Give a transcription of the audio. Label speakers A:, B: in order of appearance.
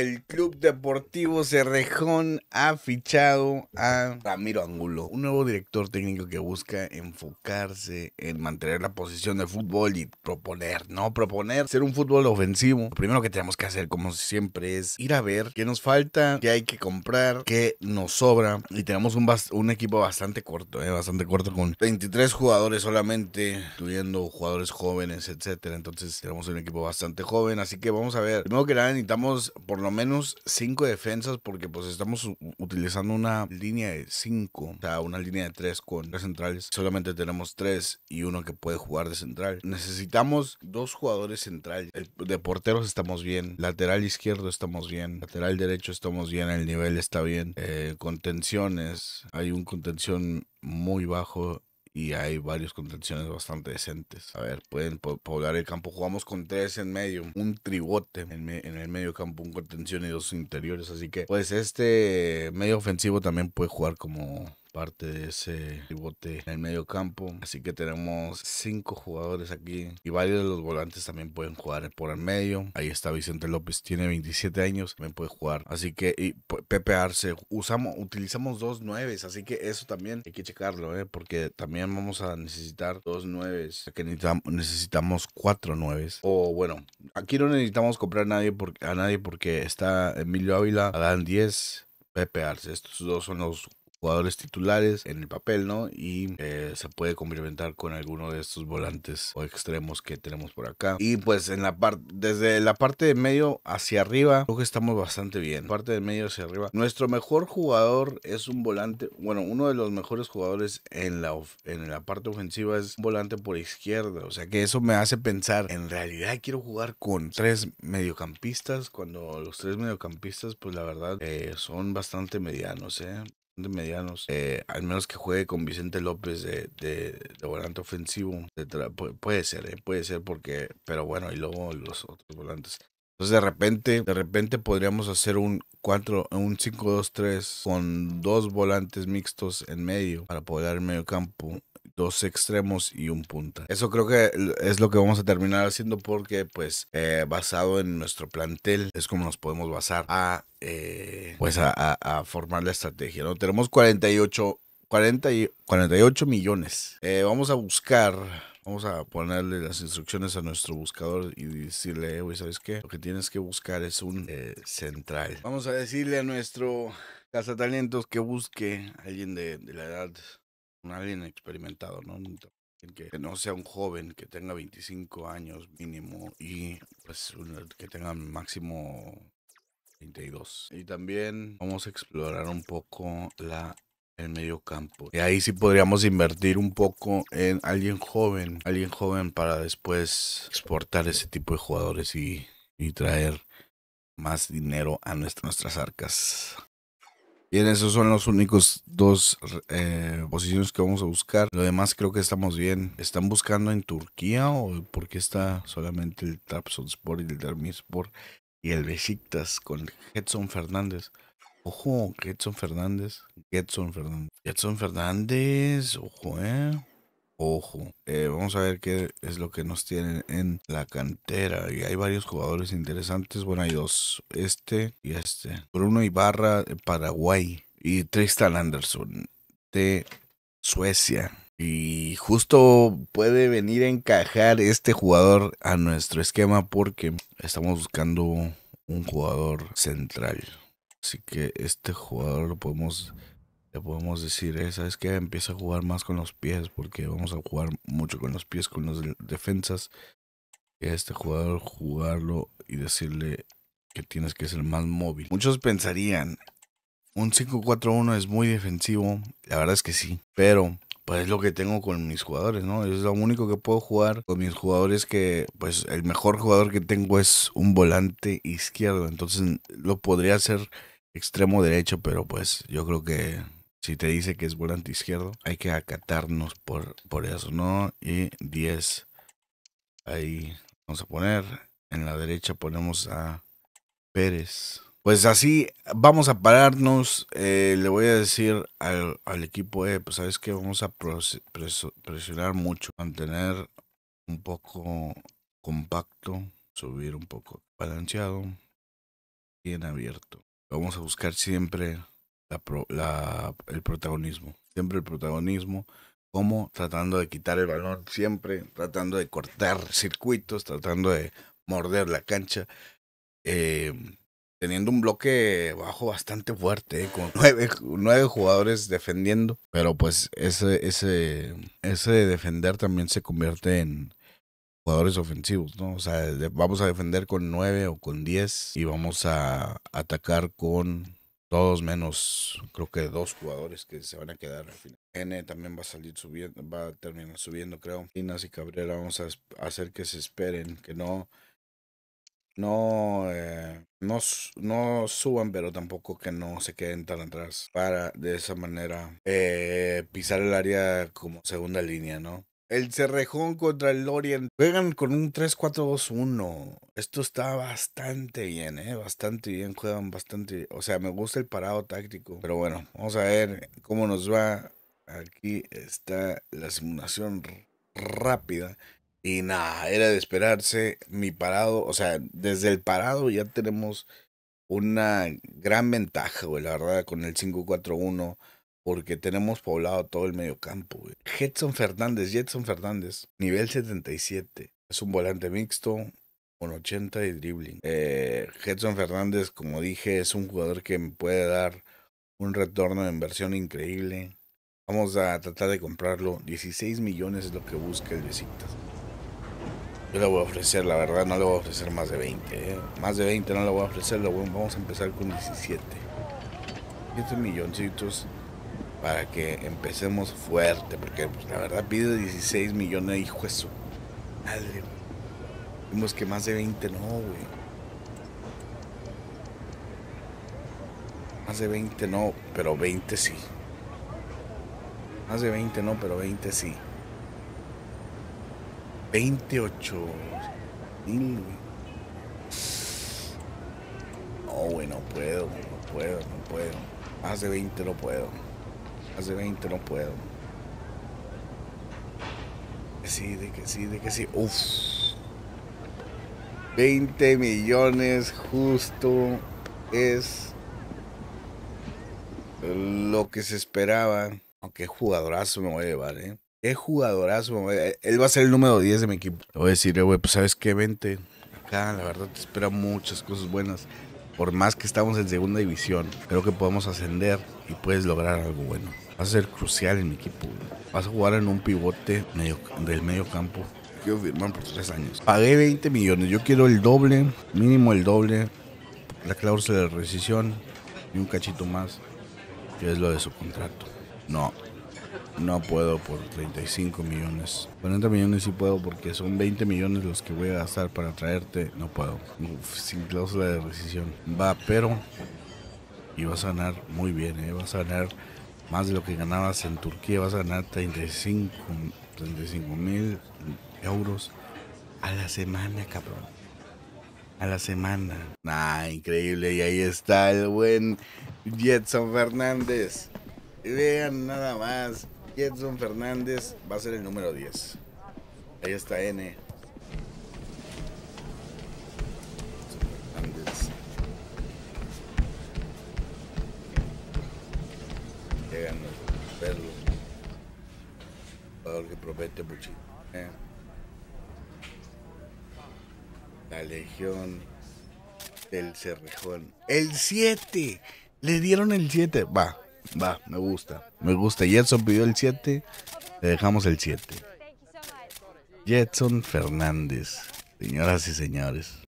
A: el Club Deportivo Cerrejón ha fichado a Ramiro Angulo, un nuevo director técnico que busca enfocarse en mantener la posición de fútbol y proponer, no proponer, ser un fútbol ofensivo. Lo primero que tenemos que hacer, como siempre, es ir a ver qué nos falta, qué hay que comprar, qué nos sobra. Y tenemos un, equipo bastante corto, eh, bastante corto con 23 jugadores solamente, incluyendo jugadores jóvenes, etcétera. Entonces tenemos un equipo bastante joven, así que vamos a ver. Primero que nada necesitamos por menos cinco defensas porque pues estamos utilizando una línea de cinco, o sea, una línea de tres con tres centrales. Solamente tenemos tres y uno que puede jugar de central. Necesitamos dos jugadores centrales. De porteros estamos bien, lateral izquierdo estamos bien, lateral derecho estamos bien, el nivel está bien. Eh, contenciones, hay un contención muy bajo y hay varios contenciones bastante decentes. A ver, pueden poblar el campo. Jugamos con tres en medio, un tribote en, en, el medio campo, un contención y dos interiores. Así que, pues, este medio ofensivo también puede jugar como parte de ese pivote en el medio campo. Así que tenemos cinco jugadores aquí y varios de los volantes también pueden jugar por el medio. Ahí está Vicente López, tiene 27 años, también puede jugar. Así que y Pepe Arce, usamos, utilizamos dos nueves, así que eso también hay que checarlo, ¿eh? porque también vamos a necesitar dos nueves, que necesitamos, cuatro nueves. O bueno, aquí no necesitamos comprar a nadie, porque, a nadie porque está Emilio Ávila, dan 10, Pepe Arce. Estos dos son los jugadores titulares en el papel, ¿no? Y eh, se puede complementar con alguno de estos volantes o extremos que tenemos por acá. Y pues en la parte, desde la parte de medio hacia arriba, creo que estamos bastante bien. Parte de medio hacia arriba. Nuestro mejor jugador es un volante, bueno, uno de los mejores jugadores en la, en la parte ofensiva es un volante por izquierda. O sea que eso me hace pensar, en realidad quiero jugar con tres mediocampistas, cuando los tres mediocampistas, pues la verdad, eh, son bastante medianos, ¿eh? de medianos, eh, al menos que juegue con Vicente López de, volante ofensivo, puede ser, eh, puede ser porque, pero bueno, y luego los otros volantes. Entonces de repente, de repente podríamos hacer un 4, un 5-2-3 con dos volantes mixtos en medio para poder el medio campo dos extremos y un punta. Eso creo que es lo que vamos a terminar haciendo porque pues eh, basado en nuestro plantel es como nos podemos basar a eh, pues a, formar la estrategia. ¿no? Tenemos 48, y 48 millones. Eh, vamos a buscar Vamos a ponerle las instrucciones a nuestro buscador y decirle, güey, ¿sabes qué? Lo que tienes que buscar es un central. Vamos a decirle a nuestro cazatalentos que busque a alguien de la edad alguien experimentado, ¿no? Que no sea un joven que tenga 25 años mínimo y pues que tenga máximo 22 Y también vamos a explorar un poco la el medio campo. Y ahí sí podríamos invertir un poco en alguien joven, alguien joven para después exportar ese tipo de jugadores y, y traer más dinero a nuestras arcas. Bien, esos son los únicos dos eh, posiciones que vamos a buscar. Lo demás creo que estamos bien. ¿Están buscando en Turquía o por qué está solamente el Trabzonspor y el Dermisport y el Besiktas con Getson Fernández? Ojo, Getson Fernández. Getson Fernández. Getson Fernández, ojo, eh ojo. Eh, vamos a ver qué es lo que nos tienen en la cantera. Y hay varios jugadores interesantes. Bueno, hay dos. Este y este. Bruno Ibarra de Paraguay. Y Tristan Anderson de Suecia. Y justo puede venir a encajar este jugador a nuestro esquema porque estamos buscando un jugador central. Así que este jugador lo podemos podemos decir, esa eh, es que Empieza a jugar más con los pies, porque vamos a jugar mucho con los pies, con las defensas. este jugador jugarlo y decirle que tienes que ser más móvil. Muchos pensarían, un 5-4-1 es muy defensivo, la verdad es que sí, pero pues es lo que tengo con mis jugadores, ¿no? Es lo único que puedo jugar con mis jugadores que, pues el mejor jugador que tengo es un volante izquierdo, entonces lo podría hacer extremo derecho, pero pues yo creo que si te dice que es volante izquierdo, hay que acatarnos por, por eso, ¿no? Y 10. Ahí vamos a poner. En la derecha ponemos a Pérez. Pues así vamos a pararnos. Eh, le voy a decir al, al equipo, eh, pues sabes que vamos a presionar mucho, mantener un poco compacto, subir un poco balanceado, bien abierto. Vamos a buscar siempre la, el protagonismo. Siempre el protagonismo, como tratando de quitar el balón, siempre tratando de cortar circuitos, tratando de morder la cancha. Eh, teniendo un bloque bajo bastante fuerte, eh, con nueve, nueve, jugadores defendiendo. Pero pues ese, ese, ese defender también se convierte en jugadores ofensivos, ¿no? O sea, vamos a defender con nueve o con diez y vamos a atacar con todos menos, creo que dos jugadores que se van a quedar al final. N también va a salir subiendo, va a terminar subiendo, creo. Inas y Cabrera vamos a hacer que se esperen, que no, no, eh, no, no, suban, pero tampoco que no se queden tan atrás para de esa manera eh, pisar el área como segunda línea, ¿no? El Cerrejón contra el Lorient. Juegan con un 3-4-2-1. Esto está bastante bien, ¿eh? Bastante bien, juegan bastante. O sea, me gusta el parado táctico. Pero bueno, vamos a ver cómo nos va. Aquí está la simulación rápida. Y nada, era de esperarse mi parado. O sea, desde el parado ya tenemos una gran ventaja, güey, la verdad, con el 5-4-1 porque tenemos poblado todo el medio campo. Jetson Fernández, Jetson Fernández, nivel 77. Es un volante mixto, con 80 y dribbling. Eh, Jetson Fernández, como dije, es un jugador que me puede dar un retorno de inversión increíble. Vamos a tratar de comprarlo. 16 millones es lo que busca el Besiktas. Yo le voy a ofrecer, la verdad, no le voy a ofrecer más de 20. Eh. Más de 20 no le voy a ofrecer, lo vamos a empezar con 17. 7 milloncitos para que empecemos fuerte, porque pues, la verdad pide 16 millones de hijos. Eso. vimos que más de 20 no, güey. Más de 20 no, pero 20 sí. Más de 20 no, pero 20 sí. 28 mil, No, güey, no puedo, no puedo, no puedo. Más de 20 no puedo de 20 no puedo. Sí, de que sí, de que sí. Uf. 20 millones justo es lo que se esperaba. Aunque oh, jugadorazo me voy a llevar, ¿eh? Qué jugadorazo. Me voy a... llevar. Él va a ser el número 10 de mi equipo. Le voy a decir, güey, pues sabes qué, vente. Acá, la verdad, te espera muchas cosas buenas. Por más que estamos en segunda división, creo que podemos ascender y puedes lograr algo bueno vas a ser crucial en mi equipo. Vas a jugar en un pivote del medio campo. Quiero firmar por tres años. Pagué 20 millones. Yo quiero el doble, mínimo el doble. La cláusula de rescisión y un cachito más, que es lo de su contrato. No, no puedo por 35 millones. 40 millones sí puedo porque son 20 millones los que voy a gastar para traerte. No puedo. sin cláusula de rescisión. Va, pero... Y va a sanar muy bien, Va Vas a ganar ¿eh? más de lo que ganabas en Turquía, vas a ganar 35 mil euros a la semana, cabrón. A la semana. Ah, increíble. Y ahí está el buen Jetson Fernández. Vean nada más. Jetson Fernández va a ser el número 10. Ahí está N. Eh. La legión del Cerrejón. El 7. Le dieron el 7. Va, va, me gusta. Me gusta. Jetson pidió el 7. Le dejamos el 7. Jetson Fernández. Señoras y señores.